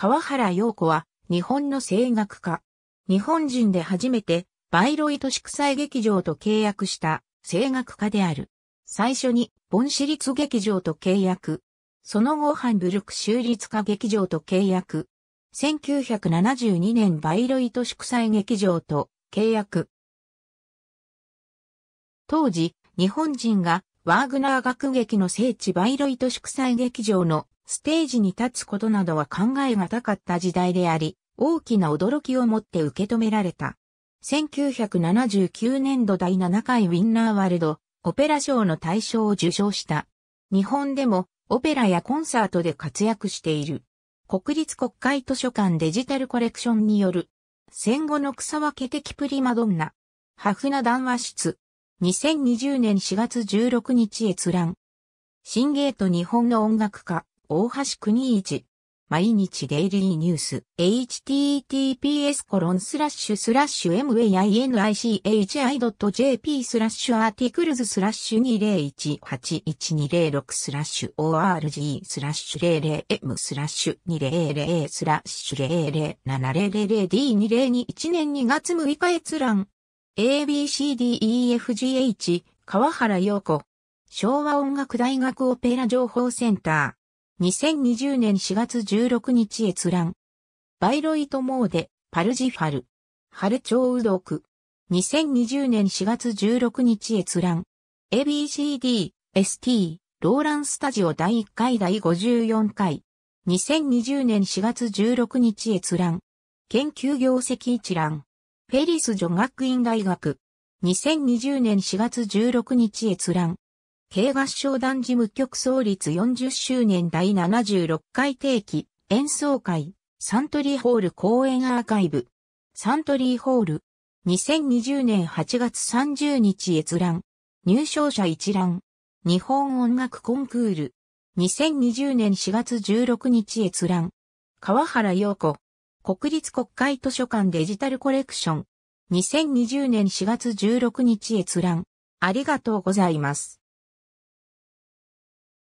川原陽子は日本の声楽家。日本人で初めてバイロイト祝祭劇場と契約した声楽家である。最初にボン市立劇場と契約。その後ハンブルク州立歌劇場と契約。1972年バイロイト祝祭劇場と契約。当時、日本人がワーグナー学劇の聖地バイロイト祝祭劇場のステージに立つことなどは考えがたかった時代であり、大きな驚きをもって受け止められた。1979年度第7回ウィンナーワールド、オペラ賞の大賞を受賞した。日本でもオペラやコンサートで活躍している。国立国会図書館デジタルコレクションによる戦後の草分け的プリマドンナ、ハフナ談話室、2020年4月16日閲覧。新ゲート日本の音楽家、大橋国一。毎日デイリーニュース、https コロンスラッシュスラッシュ mainichi.jp スラッシュアーティクルズスラッシュ20181206スラッシュ org スラッシュ 00m スラッシュ200スラッシュ 00700d2021 年2月6日閲覧。ABCDEFGH 川原陽子昭和音楽大学オペラ情報センター2020年4月16日閲覧バイロイトモーデパルジファル春蝶うどウク2020年4月16日閲覧 ABCD ST ローランスタジオ第1回第54回2020年4月16日閲覧研究業績一覧ペリス女学院大学。2020年4月16日閲覧。軽合唱団事務局創立40周年第76回定期演奏会サントリーホール公演アーカイブ。サントリーホール。2020年8月30日閲覧。入賞者一覧。日本音楽コンクール。2020年4月16日閲覧。川原陽子。国立国会図書館デジタルコレクション。2020年4月16日閲覧。ありがとうございます。